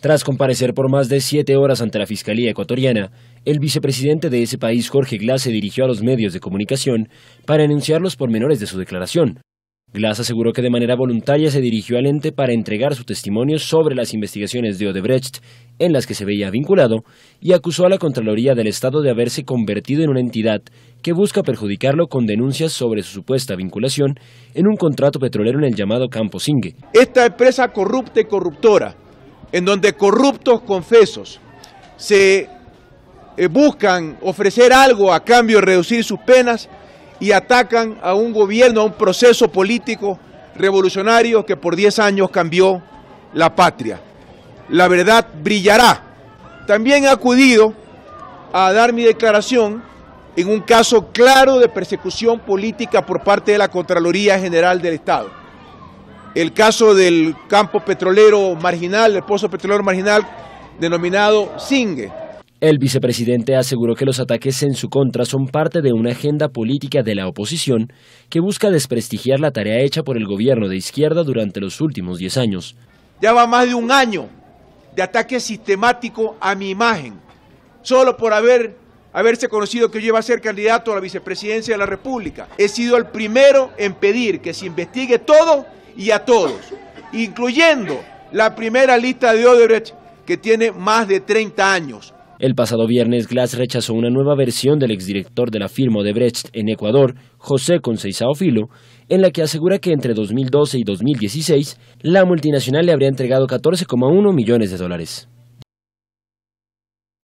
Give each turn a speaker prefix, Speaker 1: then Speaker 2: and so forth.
Speaker 1: Tras comparecer por más de siete horas ante la Fiscalía ecuatoriana, el vicepresidente de ese país, Jorge Glass, se dirigió a los medios de comunicación para anunciar los pormenores de su declaración. Glass aseguró que de manera voluntaria se dirigió al ente para entregar su testimonio sobre las investigaciones de Odebrecht en las que se veía vinculado y acusó a la Contraloría del Estado de haberse convertido en una entidad que busca perjudicarlo con denuncias sobre su supuesta vinculación en un contrato petrolero en el llamado Campo Singue.
Speaker 2: Esta empresa corrupta y corruptora en donde corruptos confesos se eh, buscan ofrecer algo a cambio de reducir sus penas y atacan a un gobierno, a un proceso político revolucionario que por 10 años cambió la patria. La verdad brillará. También he acudido a dar mi declaración en un caso claro de persecución política por parte de la Contraloría General del Estado el caso del campo petrolero
Speaker 1: marginal, el pozo petrolero
Speaker 2: marginal denominado
Speaker 1: Singe. El vicepresidente aseguró que los ataques en su contra son parte de una agenda política de la oposición que busca desprestigiar la tarea hecha por el gobierno de izquierda durante los últimos 10 años. Ya va
Speaker 2: más de un año de ataque sistemático a mi imagen, solo por haber, haberse conocido que yo iba a ser candidato a la vicepresidencia de la República. He sido el primero en pedir que se investigue todo y a todos, incluyendo la primera
Speaker 1: lista de Odebrecht que tiene más de 30 años. El pasado viernes, Glass rechazó una nueva versión del exdirector de la firma Odebrecht en Ecuador, José Conceizao Filo, en la que asegura que entre 2012 y 2016 la multinacional le habría entregado 14,1 millones de dólares.